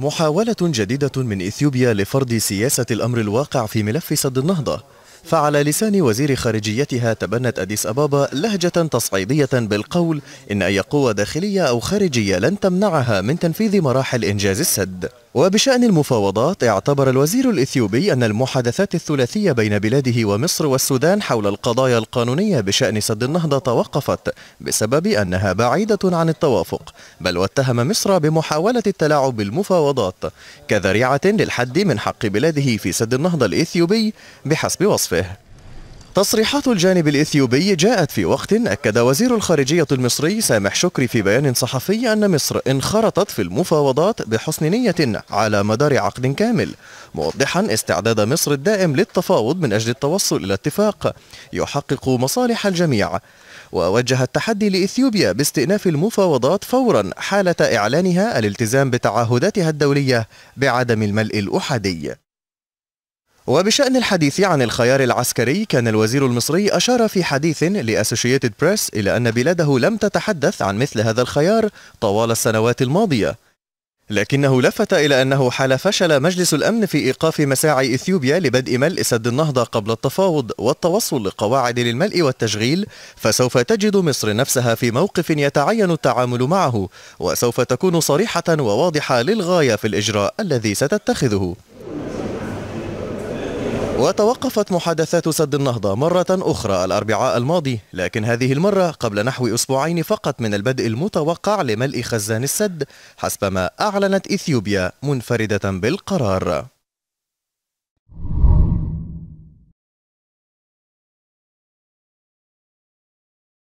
محاولة جديدة من إثيوبيا لفرض سياسة الأمر الواقع في ملف سد النهضة فعلى لسان وزير خارجيتها تبنت أديس أبابا لهجة تصعيدية بالقول إن أي قوة داخلية أو خارجية لن تمنعها من تنفيذ مراحل إنجاز السد وبشأن المفاوضات اعتبر الوزير الإثيوبي أن المحادثات الثلاثية بين بلاده ومصر والسودان حول القضايا القانونية بشأن سد النهضة توقفت بسبب أنها بعيدة عن التوافق بل واتهم مصر بمحاولة التلاعب بالمفاوضات كذريعة للحد من حق بلاده في سد النهضة الإثيوبي بحسب وصفه تصريحات الجانب الإثيوبي جاءت في وقت أكد وزير الخارجية المصري سامح شكري في بيان صحفي أن مصر انخرطت في المفاوضات بحسن نية على مدار عقد كامل موضحا استعداد مصر الدائم للتفاوض من أجل التوصل إلى اتفاق يحقق مصالح الجميع ووجه التحدي لإثيوبيا باستئناف المفاوضات فورا حالة إعلانها الالتزام بتعهداتها الدولية بعدم الملء الأحادي وبشأن الحديث عن الخيار العسكري كان الوزير المصري أشار في حديث لأسوشيتد بريس إلى أن بلاده لم تتحدث عن مثل هذا الخيار طوال السنوات الماضية لكنه لفت إلى أنه حال فشل مجلس الأمن في إيقاف مساعي إثيوبيا لبدء ملء سد النهضة قبل التفاوض والتوصل لقواعد للملء والتشغيل فسوف تجد مصر نفسها في موقف يتعين التعامل معه وسوف تكون صريحة وواضحة للغاية في الإجراء الذي ستتخذه وتوقفت محادثات سد النهضة مرة أخرى الأربعاء الماضي لكن هذه المرة قبل نحو أسبوعين فقط من البدء المتوقع لملء خزان السد حسب ما أعلنت إثيوبيا منفردة بالقرار